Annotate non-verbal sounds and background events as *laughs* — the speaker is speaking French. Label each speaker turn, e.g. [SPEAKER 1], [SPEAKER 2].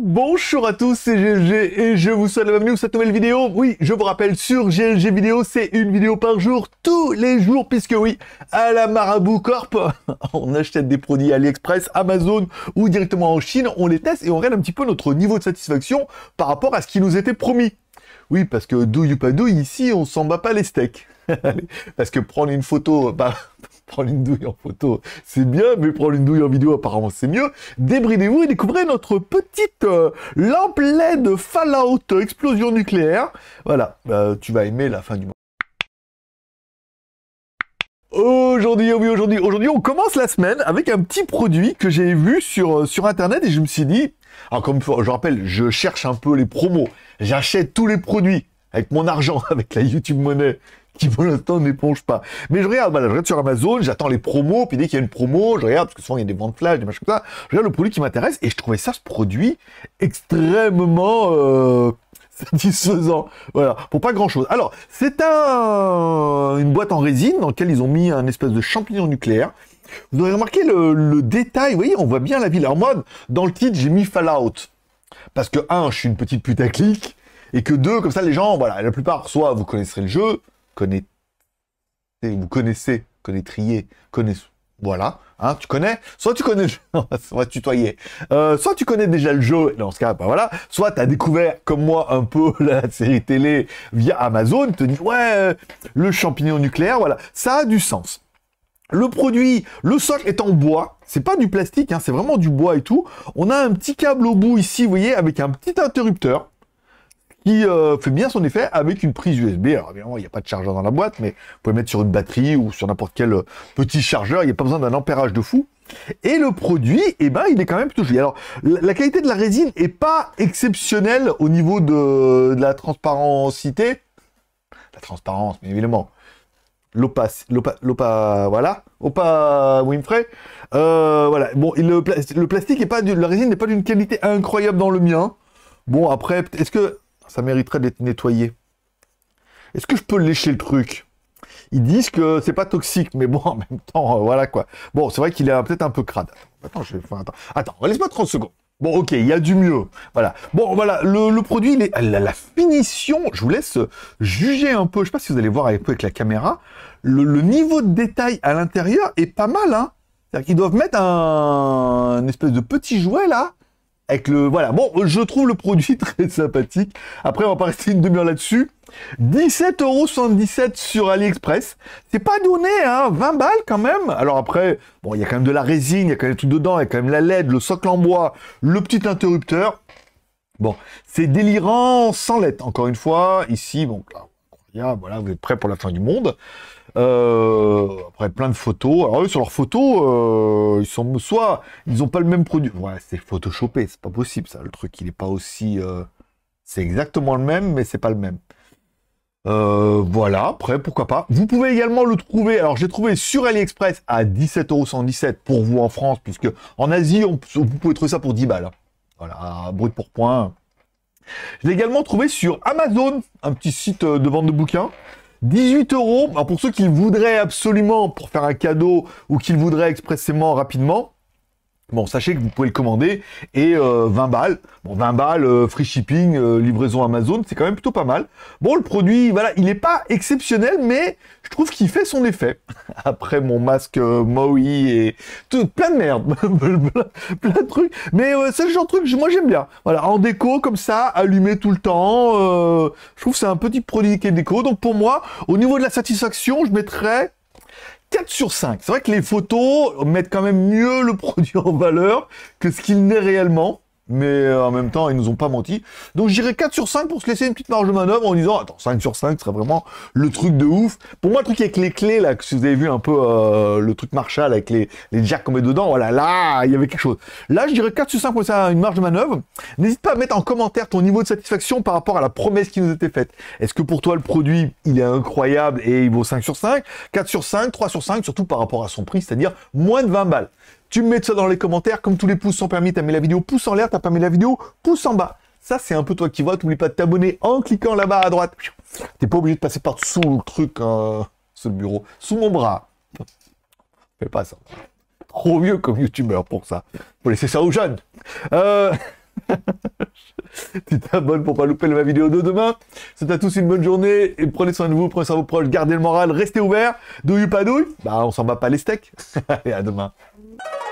[SPEAKER 1] Bonjour à tous, c'est et je vous souhaite la bienvenue cette nouvelle vidéo. Oui, je vous rappelle, sur GLG Vidéo, c'est une vidéo par jour, tous les jours, puisque oui, à la Marabout Corp, *laughs* on achète des produits AliExpress, Amazon ou directement en Chine, on les teste et on regarde un petit peu notre niveau de satisfaction par rapport à ce qui nous était promis. Oui, parce que douille ou pas douille, ici, on s'en bat pas les steaks. *laughs* parce que prendre une photo, bah, Prendre une douille en photo, c'est bien, mais prendre une douille en vidéo, apparemment, c'est mieux. Débridez-vous et découvrez notre petite euh, lampe LED Fallout euh, explosion nucléaire. Voilà, bah, tu vas aimer la fin du monde. Aujourd'hui, oh oui, aujourd'hui, aujourd'hui, on commence la semaine avec un petit produit que j'ai vu sur, euh, sur internet et je me suis dit, alors ah, comme je rappelle, je cherche un peu les promos, j'achète tous les produits avec mon argent, *laughs* avec la YouTube monnaie qui pour l'instant n'éponge pas. Mais je regarde, voilà, je regarde sur Amazon, j'attends les promos, puis dès qu'il y a une promo, je regarde, parce que souvent il y a des ventes flash, des machins comme ça, je regarde le produit qui m'intéresse, et je trouvais ça, ce produit, extrêmement euh, satisfaisant. Voilà, pour pas grand-chose. Alors, c'est un, une boîte en résine dans laquelle ils ont mis un espèce de champignon nucléaire, vous avez remarqué le, détail, vous voyez, on voit bien la ville. en mode dans le titre, j'ai mis Fallout. Parce que, un, je suis une petite putaclic, et que deux, comme ça, les gens, voilà, la plupart, soit vous connaisserez le jeu, connaissez, vous connaissez, connaîtriez, connaissez, voilà, hein, tu connais, soit tu connais, *laughs* soit tu euh, soit tu connais déjà le jeu, dans ce cas, ben voilà, soit tu as découvert, comme moi, un peu *laughs* la série télé via Amazon, te dis, ouais, euh, le champignon nucléaire, voilà, ça a du sens. Le produit, le socle est en bois, c'est pas du plastique, hein, c'est vraiment du bois et tout. On a un petit câble au bout ici, vous voyez, avec un petit interrupteur euh, fait bien son effet avec une prise USB. Alors évidemment, il n'y a pas de chargeur dans la boîte, mais vous pouvez mettre sur une batterie ou sur n'importe quel euh, petit chargeur, il n'y a pas besoin d'un ampérage de fou. Et le produit, et eh ben, il est quand même plutôt joli. Alors, la qualité de la résine est pas exceptionnelle au niveau de, la transparentité. La transparence, mais évidemment. L'opa, l'opa, voilà, opa Winfrey. Euh, voilà, bon, le, le plastique est pas, du, la résine n'est pas d'une qualité incroyable dans le mien. Bon, après, est-ce que ça mériterait d'être nettoyé. Est-ce que je peux lécher le truc Ils disent que c'est pas toxique, mais bon, *laughs* en même temps, euh, voilà quoi. Bon, c'est vrai qu'il est peut-être un peu crade. Attends, je laisse-moi 30 secondes. Bon, ok, il y a du mieux. Voilà. Bon, voilà, le, produit, est, la, finition, je vous laisse euh, juger un peu. Je sais pas si vous allez voir avec la caméra. Le, niveau de détail à l'intérieur est pas mal, hein. cest qu'ils doivent mettre un espèce de petit jouet là avec le voilà. Bon, je trouve le produit *laughs* très sympathique. Après, on va pas rester une demi-heure là-dessus. 17,77€ sur AliExpress. C'est pas donné, hein 20 balles quand même. Alors après, bon, il y a quand même de la résine, il y a quand même tout dedans, il y a quand même la LED, le socle en bois, le petit interrupteur. Bon, c'est délirant sans LED encore une fois. Ici, bon, là, voilà, vous êtes prêts pour la fin du monde. Euh, après, plein de photos. Alors, eux, sur leurs photos, euh, ils sont soit ils n'ont pas le même produit. Ouais, c'est photoshopé, c'est pas possible ça. Le truc, il n'est pas aussi. Euh, c'est exactement le même, mais c'est pas le même. voilà, après, pourquoi pas. Vous pouvez également le trouver. Alors, j'ai trouvé sur AliExpress à 17,117€ pour vous en France, puisque en Asie, on, vous pouvez trouver ça pour 10 balles. Hein. Voilà, brut pour point. Je l'ai également trouvé sur Amazon, un petit site euh, de vente de bouquins. 18 euros, pour ceux qui voudraient absolument pour faire un cadeau ou qui le voudraient expressément rapidement. Bon, sachez que vous pouvez le commander et euh, 20 balles. Bon, 20 balles, euh, free shipping, euh, livraison Amazon, c'est quand même plutôt pas mal. Bon, le produit, voilà, il n'est pas exceptionnel, mais je trouve qu'il fait son effet. *laughs* Après mon masque euh, Maui et tout, plein de merde, *laughs* plein de trucs. Mais c'est genre de truc, moi j'aime bien. Voilà, en déco, comme ça, allumé tout le temps. je trouve que c'est un petit produit qui est déco. Donc pour moi, au niveau de la satisfaction, je mettrais 4 sur 5. C'est vrai que les photos mettent quand même mieux le *laughs* produit en valeur que ce qu'il n'est réellement mais euh, en même temps, ils nous ont pas menti. Donc j'irai 4 sur 5 pour se laisser une petite marge de manœuvre en disant, attends, 5 sur 5 serait vraiment le truc de ouf. Pour moi, le truc avec les clés, là, que si vous avez vu un peu euh, le truc Marshall avec les, les jacks qu'on met dedans, voilà, là, il y avait quelque chose. Là, je dirais 4 sur 5 pour ça une marge de manœuvre. N'hésite pas à mettre en commentaire ton niveau de satisfaction par rapport à la promesse qui nous était faite. Est-ce que pour toi, le produit, il est incroyable et il vaut 5 sur 5 4 sur 5, 3 sur 5, surtout par rapport à son prix, c'est-à-dire moins de 20 balles. Tu me mets ça dans les commentaires. Comme tous les pouces sont permis, t'as mis la vidéo pouce en l'air, t'as pas mis la vidéo pouce en bas. Ça, c'est un peu toi qui vois. T'oublie pas de t'abonner en cliquant là-bas à droite. T'es pas obligé de passer par-dessous le truc, ce hein, bureau, sous mon bras. Fais pas ça. Trop vieux comme youtubeur pour ça. Faut laisser ça aux jeunes. Euh, *laughs* tu t'abonnes pour pas louper ma vidéo de demain. C'est à tous une bonne journée et prenez soin de vous, prenez soin de vos proches, gardez le moral, restez ouverts. Douille pas douille Bah on s'en bat pas les steaks. *laughs* et à demain. Thank you.